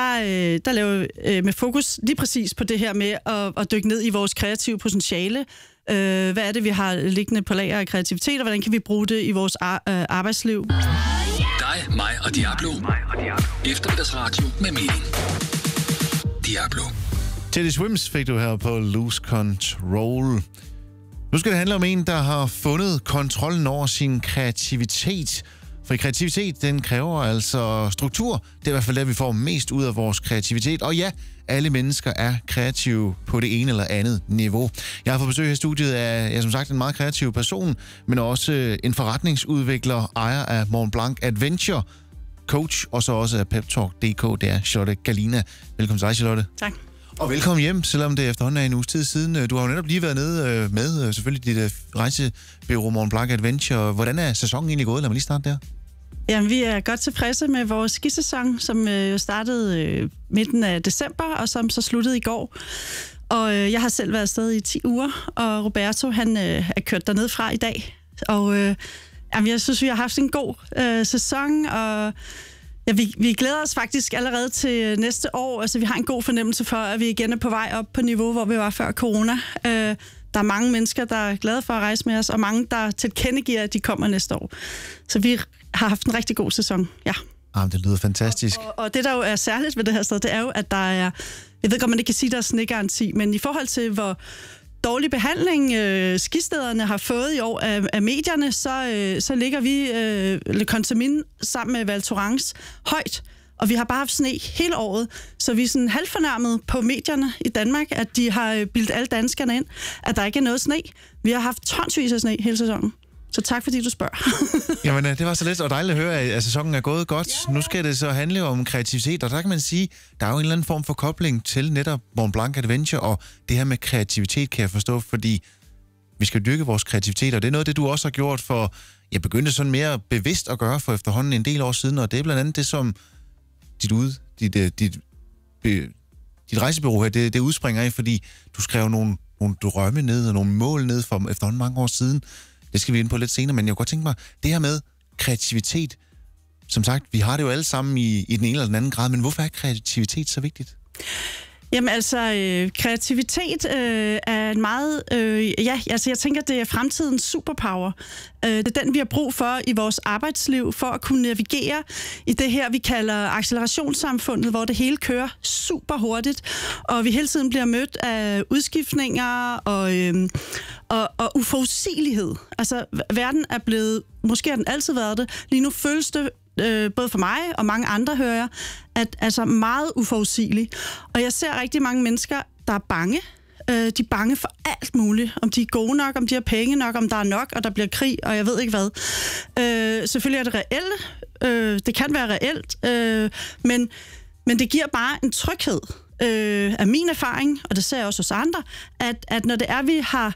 der, øh, der laver øh, med fokus lige præcis på det her med at, at dykke ned i vores kreative potentiale. Øh, hvad er det, vi har liggende på lager af kreativitet, og hvordan kan vi bruge det i vores ar- øh, arbejdsliv? Dig, mig og Diablo. Eftermiddagsradio med mening. Diablo. Teddy Swims fik du her på Loose Control. Nu skal det handle om en, der har fundet kontrollen over sin kreativitet – for kreativitet, den kræver altså struktur. Det er i hvert fald det, vi får mest ud af vores kreativitet. Og ja, alle mennesker er kreative på det ene eller andet niveau. Jeg har fået besøg her i studiet af, ja, som sagt, en meget kreativ person, men også øh, en forretningsudvikler, ejer af Mont Blanc Adventure, coach, og så også af peptalk.dk, det er Charlotte Galina. Velkommen til dig, Charlotte. Tak. Og velkommen hjem, selvom det efterhånden er en uges tid siden. Du har jo netop lige været nede øh, med øh, selvfølgelig dit rejsebyrå Mont Blanc Adventure. Hvordan er sæsonen egentlig gået? Lad mig lige starte der. Jamen, vi er godt tilfredse med vores skisæson, som øh, startede øh, midten af december, og som så sluttede i går. Og øh, jeg har selv været afsted i 10 uger, og Roberto han øh, er kørt derned fra i dag. Og øh, jamen, jeg synes, vi har haft en god øh, sæson, og ja, vi, vi glæder os faktisk allerede til øh, næste år. Altså, vi har en god fornemmelse for, at vi igen er på vej op på niveau, hvor vi var før corona. Øh, der er mange mennesker, der er glade for at rejse med os, og mange, der tilkendegiver, at de kommer næste år. Så vi er har haft en rigtig god sæson, ja. Ah, det lyder fantastisk. Og, og, og det, der jo er særligt ved det her sted, det er jo, at der er... Jeg ved godt, man ikke kan sige, der er snegaranti, men i forhold til, hvor dårlig behandling øh, skistederne har fået i år af, af medierne, så, øh, så ligger vi øh, Le Contamin sammen med Val Thorens højt. Og vi har bare haft sne hele året, så vi er sådan halvt fornærmet på medierne i Danmark, at de har øh, bildt alle danskerne ind, at der ikke er noget sne. Vi har haft tonsvis af sne hele sæsonen. Så tak, fordi du spørger. Jamen, øh, det var så lidt og dejligt at høre, at sæsonen er gået godt. Yeah. Nu skal det så handle om kreativitet, og der kan man sige, der er jo en eller anden form for kobling til netop Mont Blanc Adventure, og det her med kreativitet kan jeg forstå, fordi vi skal dyrke vores kreativitet, og det er noget det, du også har gjort for, jeg begyndte sådan mere bevidst at gøre for efterhånden en del år siden, og det er blandt andet det, som dit, ud, dit, øh, dit, dit, dit rejsebureau her, det, det udspringer af, fordi du skrev nogle, nogle drømme ned og nogle mål ned for efterhånden mange år siden, det skal vi ind på lidt senere, men jeg kunne godt tænke mig, det her med kreativitet, som sagt, vi har det jo alle sammen i, i den ene eller den anden grad, men hvorfor er kreativitet så vigtigt? Jamen altså, øh, kreativitet øh, er en meget... Øh, ja, altså jeg tænker, det er fremtidens superpower. Øh, det er den, vi har brug for i vores arbejdsliv, for at kunne navigere i det her, vi kalder accelerationssamfundet, hvor det hele kører super hurtigt, og vi hele tiden bliver mødt af udskiftninger og, øh, og, og uforudsigelighed. Altså, verden er blevet måske har den altid været det. Lige nu føles det øh, både for mig og mange andre, hører jeg, at altså meget uforudsigelig. Og jeg ser rigtig mange mennesker, der er bange. Øh, de er bange for alt muligt. Om de er gode nok, om de har penge nok, om der er nok, og der bliver krig, og jeg ved ikke hvad. Øh, selvfølgelig er det reelt. Øh, det kan være reelt. Øh, men, men det giver bare en tryghed øh, af min erfaring, og det ser jeg også hos andre, at, at når det er, vi har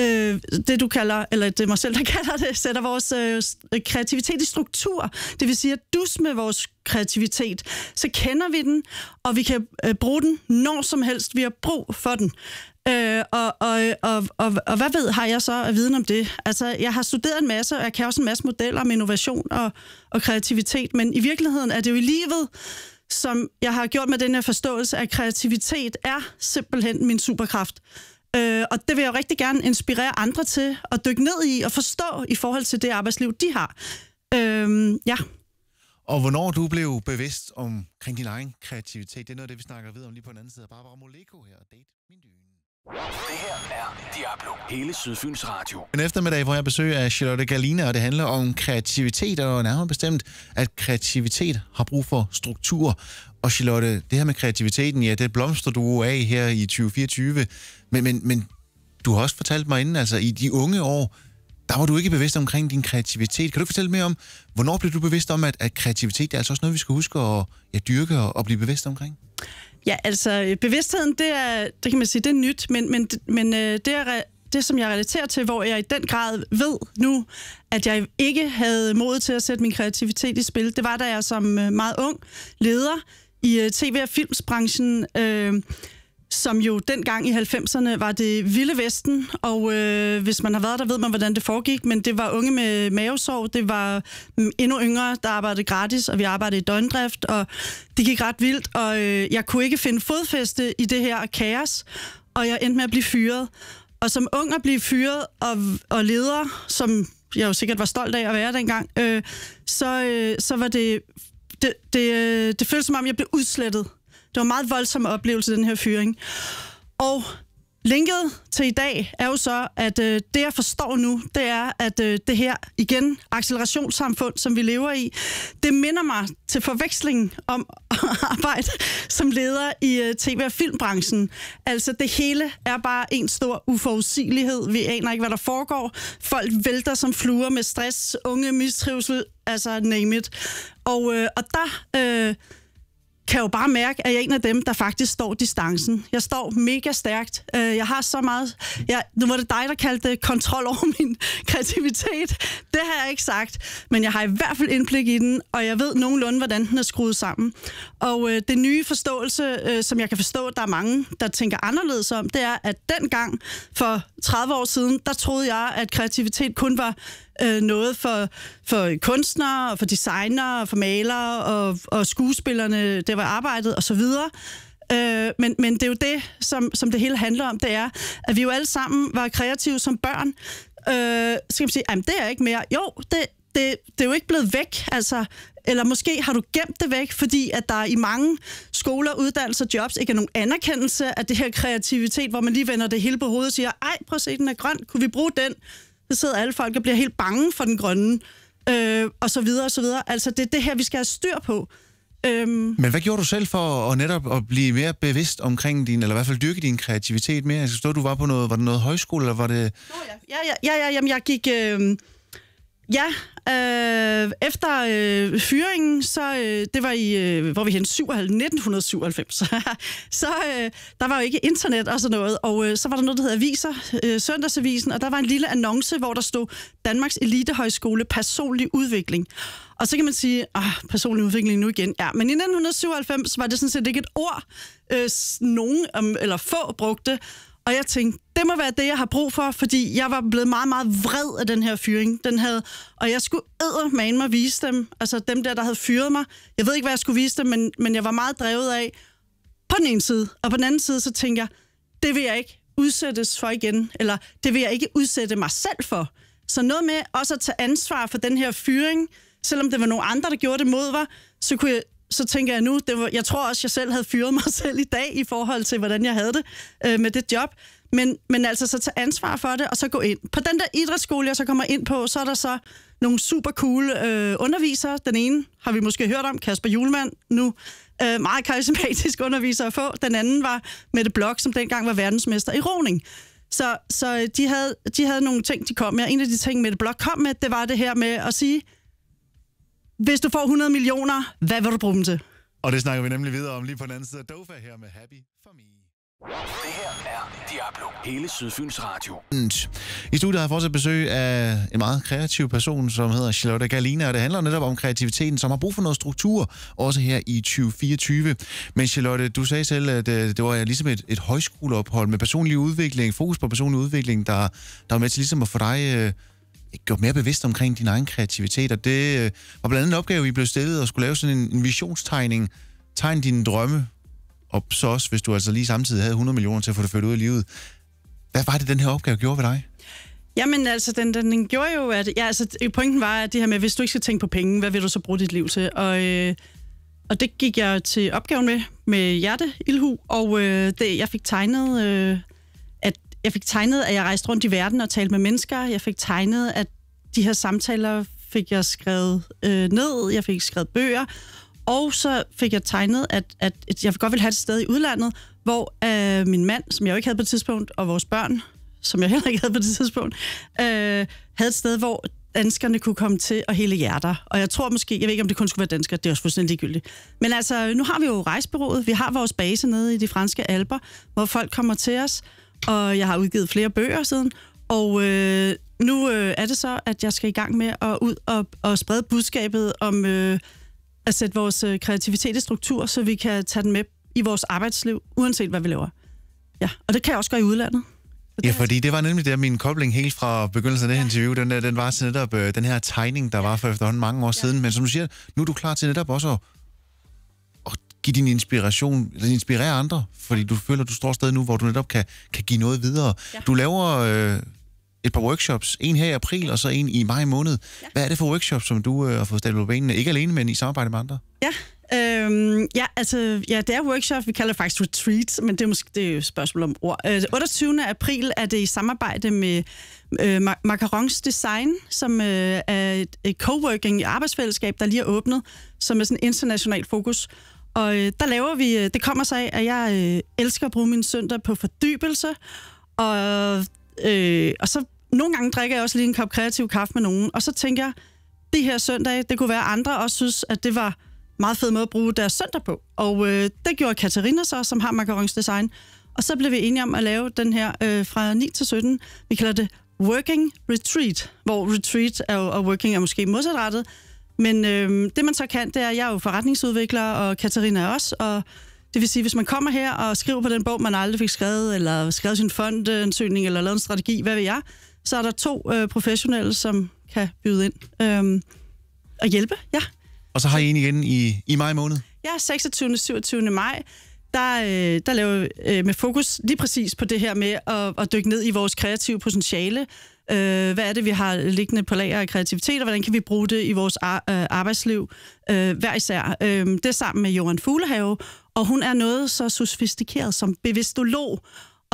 øh, det, du kalder, eller det er mig selv, der kalder det, sætter vores øh, øh, kreativitet i struktur. Det vil sige, at dus med vores kreativitet, så kender vi den, og vi kan øh, bruge den når som helst, vi har brug for den. Øh, og, og, og, og, og hvad ved har jeg så af viden om det? Altså, jeg har studeret en masse, og jeg kan også en masse modeller om innovation og, og kreativitet, men i virkeligheden er det jo i livet, som jeg har gjort med den her forståelse, at kreativitet er simpelthen min superkraft. Øh, og det vil jeg rigtig gerne inspirere andre til at dykke ned i og forstå i forhold til det arbejdsliv, de har. Øh, ja. Og hvornår du blev bevidst omkring din egen kreativitet, det er noget af det, vi snakker videre om lige på den anden side. Barbara Moleko her og Date Min Dyne. Det her er Diablo. Hele Sydfyns Radio. En eftermiddag, hvor jeg besøger Charlotte Galina, og det handler om kreativitet, og nærmere bestemt, at kreativitet har brug for struktur. Og Charlotte, det her med kreativiteten, ja, det blomster du af her i 2024, men, men, men du har også fortalt mig inden, altså i de unge år, der var du ikke bevidst omkring din kreativitet. Kan du fortælle mere om, hvornår blev du bevidst om, at, at kreativitet er altså også noget, vi skal huske at ja, dyrke og, og blive bevidst omkring? Ja, altså øh, bevidstheden, det er, det kan man sige, det er nyt, men, men, men øh, det er det, som jeg relaterer til, hvor jeg i den grad ved nu, at jeg ikke havde mod til at sætte min kreativitet i spil, det var, da jeg som øh, meget ung leder i tv- og filmsbranchen øh, som jo dengang i 90'erne var det Vilde Vesten, og øh, hvis man har været der, ved man, hvordan det foregik, men det var unge med mavesår, det var mm, endnu yngre, der arbejdede gratis, og vi arbejdede i døgndrift, og det gik ret vildt, og øh, jeg kunne ikke finde fodfæste i det her kaos, og jeg endte med at blive fyret. Og som ung at blive fyret og, og leder, som jeg jo sikkert var stolt af at være dengang, øh, så, øh, så var det det, det, øh, det føles som om, jeg blev udslettet. Det var en meget voldsom oplevelse, den her fyring. Og linket til i dag er jo så, at øh, det jeg forstår nu, det er, at øh, det her igen accelerationssamfund, som vi lever i, det minder mig til forveksling om arbejde som leder i øh, tv- og filmbranchen. Altså det hele er bare en stor uforudsigelighed. Vi aner ikke, hvad der foregår. Folk vælter som fluer med stress, unge mistrivsel, altså name it. Og, øh, og der... Øh, kan jo bare mærke, at jeg er en af dem, der faktisk står distancen. Jeg står mega stærkt. Øh, jeg har så meget... Jeg, nu var det dig, der kaldte kontrol over min kreativitet. Det har jeg ikke sagt, men jeg har i hvert fald indblik i den, og jeg ved nogenlunde, hvordan den er skruet sammen. Og øh, det nye forståelse, øh, som jeg kan forstå, der er mange, der tænker anderledes om, det er, at dengang for 30 år siden, der troede jeg, at kreativitet kun var øh, noget for, for kunstnere, og for designere, og for malere, og, og skuespillerne, der var arbejdet, og så videre. Øh, men, men det er jo det, som, som det hele handler om, det er, at vi jo alle sammen var kreative som børn. Øh, skal man sige, det er ikke mere. Jo, det, det, det er jo ikke blevet væk, altså, eller måske har du gemt det væk, fordi at der i mange skoler, uddannelser, jobs ikke er nogen anerkendelse af det her kreativitet, hvor man lige vender det hele på hovedet og siger, ej, prøv at se, den er grøn, kunne vi bruge den? så sidder alle folk og bliver helt bange for den grønne, øh, og så videre, og så videre. Altså, det er det her, vi skal have styr på. Øhm. Men hvad gjorde du selv for at netop at blive mere bevidst omkring din, eller i hvert fald dyrke din kreativitet mere? Jeg skal stå, du var på noget, var det noget højskole, eller var det... Nå ja, ja, ja, ja, ja jamen, jeg gik... Øh, Ja, øh, efter øh, fyringen, så øh, det var i, øh, hvor vi hen, 1997, så øh, der var jo ikke internet og sådan noget, og øh, så var der noget, der hed Aviser, øh, Søndagsavisen, og der var en lille annonce, hvor der stod Danmarks Elitehøjskole Personlig Udvikling. Og så kan man sige, ah, personlig udvikling nu igen. Ja, men i 1997 var det sådan set ikke et ord, øh, nogen, øhm, eller få brugte, og jeg tænkte, det må være det, jeg har brug for, fordi jeg var blevet meget, meget vred af den her fyring. Den havde, og jeg skulle eddermane mig vise dem, altså dem der, der havde fyret mig. Jeg ved ikke, hvad jeg skulle vise dem, men, men jeg var meget drevet af, på den ene side, og på den anden side, så tænkte jeg, det vil jeg ikke udsættes for igen, eller det vil jeg ikke udsætte mig selv for. Så noget med også at tage ansvar for den her fyring, selvom det var nogle andre, der gjorde det mod mig, så, kunne jeg, så tænker jeg nu, det var, jeg tror også, jeg selv havde fyret mig selv i dag i forhold til, hvordan jeg havde det øh, med det job. Men, men altså, så tage ansvar for det, og så gå ind. På den der idrætsskole, jeg så kommer ind på, så er der så nogle super cool øh, undervisere. Den ene har vi måske hørt om, Kasper Julemand, nu øh, meget karismatisk underviser at få. Den anden var Mette Blok, som dengang var verdensmester i roning. Så, så øh, de, havde, de havde nogle ting, de kom med. En af de ting, Mette Blok kom med, det var det her med at sige, hvis du får 100 millioner, hvad vil du bruge dem til? Og det snakker vi nemlig videre om lige på den anden side af Dofa her med Happy for Me. Det her er Diablo. Hele Sydfyns Radio. I studiet har jeg fortsat besøg af en meget kreativ person, som hedder Charlotte Galina, og det handler netop om kreativiteten, som har brug for noget struktur, også her i 2024. Men Charlotte, du sagde selv, at øh, det var ligesom et, et højskoleophold med personlig udvikling, fokus på personlig udvikling, der, der var med til ligesom at få dig øh, gjort mere bevidst omkring din egen kreativitet, og det øh, var blandt andet en opgave, vi blev stillet og skulle lave sådan en, en visionstegning, tegn dine drømme og så også, hvis du altså lige samtidig havde 100 millioner til at få det ført ud i livet. Hvad var det, den her opgave gjorde ved dig? Jamen altså, den, den, den gjorde jo, at... Ja, altså, pointen var at det her med, hvis du ikke skal tænke på penge, hvad vil du så bruge dit liv til? Og, øh, og det gik jeg til opgaven med, med hjerte, ildhu, og øh, det, jeg fik tegnet... Øh, at jeg fik tegnet, at jeg rejste rundt i verden og talte med mennesker. Jeg fik tegnet, at de her samtaler fik jeg skrevet øh, ned. Jeg fik skrevet bøger. Og så fik jeg tegnet, at, at jeg godt ville have et sted i udlandet, hvor øh, min mand, som jeg jo ikke havde på et tidspunkt, og vores børn, som jeg heller ikke havde på det tidspunkt, øh, havde et sted, hvor danskerne kunne komme til og hele hjerter. Og jeg tror måske, jeg ved ikke, om det kun skulle være danskere, det er også fuldstændig ligegyldigt. Men altså, nu har vi jo rejsbyrået, vi har vores base nede i de franske alber, hvor folk kommer til os, og jeg har udgivet flere bøger siden, og øh, nu øh, er det så, at jeg skal i gang med at ud og, og sprede budskabet om... Øh, at sætte vores øh, kreativitet i struktur, så vi kan tage den med i vores arbejdsliv, uanset hvad vi laver. Ja, og det kan jeg også gøre i udlandet. Ja, fordi det var nemlig der min kobling helt fra begyndelsen af det her interview, den, der, den var til netop øh, den her tegning, der var for efterhånden mange år ja. siden. Men som du siger, nu er du klar til netop også at, at give din inspiration, eller inspirere andre, fordi du føler, du står stadig nu, hvor du netop kan, kan give noget videre. Ja. Du laver... Øh, et par workshops. En her i april, og så en i maj måned. Ja. Hvad er det for workshops, som du øh, har fået stablet på benene? Ikke alene, men i samarbejde med andre? Ja, Øhm, ja, altså, ja, det er workshop. Vi kalder det faktisk retreat, men det er måske det er et spørgsmål om ord. Øh, 28. april er det i samarbejde med øh, Macarons Design, som øh, er et, et coworking arbejdsfællesskab, der lige er åbnet, som er sådan international fokus. Og øh, der laver vi, øh, det kommer sig af, at jeg øh, elsker at bruge min søndag på fordybelse, og, øh, og så nogle gange drikker jeg også lige en kop kreativ kaffe med nogen, og så tænker jeg, de her søndage, det kunne være, at andre også synes, at det var meget fed måde at bruge deres søndag på. Og øh, det gjorde Katarina så, som har Macarons Design. Og så blev vi enige om at lave den her øh, fra 9 til 17. Vi kalder det Working Retreat, hvor retreat er, og working er måske modsatrettet. Men øh, det man så kan, det er, at jeg er jo forretningsudvikler, og Katarina er også, og det vil sige, hvis man kommer her og skriver på den bog, man aldrig fik skrevet, eller skrevet sin fondansøgning, eller lavet en strategi, hvad ved jeg, så er der to øh, professionelle, som kan byde ind øh, og hjælpe. Ja. Og så har I en igen i, i maj måned? Ja, 26. 27. maj der, øh, der laver øh, med fokus lige præcis på det her med at, at dykke ned i vores kreative potentiale. Øh, hvad er det, vi har liggende på lager af kreativitet, og hvordan kan vi bruge det i vores ar- øh, arbejdsliv øh, hver især? Øh, det er sammen med Johan Fuglehave, og hun er noget så sofistikeret som bevidstolog,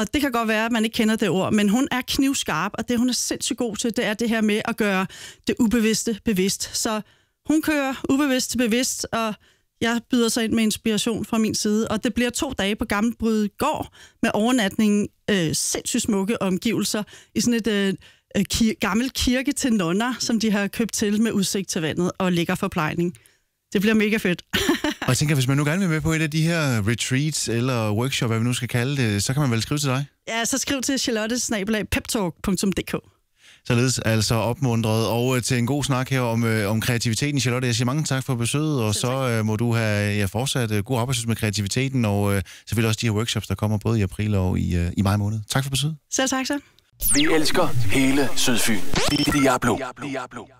og det kan godt være, at man ikke kender det ord, men hun er knivskarp, og det hun er sindssygt god til, det er det her med at gøre det ubevidste bevidst. Så hun kører ubevidst til bevidst, og jeg byder sig ind med inspiration fra min side, og det bliver to dage på Bryde gård med overnatning, øh, sindssygt smukke omgivelser i sådan et øh, øh ki- gammel kirke til nonner, som de har købt til med udsigt til vandet og ligger forplejning. Det bliver mega fedt. jeg tænker, hvis man nu gerne vil med på et af de her retreats eller workshop, hvad vi nu skal kalde det, så kan man vel skrive til dig? Ja, så skriv til charlottesnabelagpeptalk.dk således altså opmundret. Og øh, til en god snak her om, øh, om kreativiteten, Charlotte. Jeg siger mange tak for besøget, og så uh, må du have ja, fortsat uh, god arbejdsløs med kreativiteten, og uh, selvfølgelig også de her workshops, der kommer både i april og i, uh, i maj måned. Tak for besøget. Selv tak så. Vi elsker hele Sydfyn. Diablo. Diablo.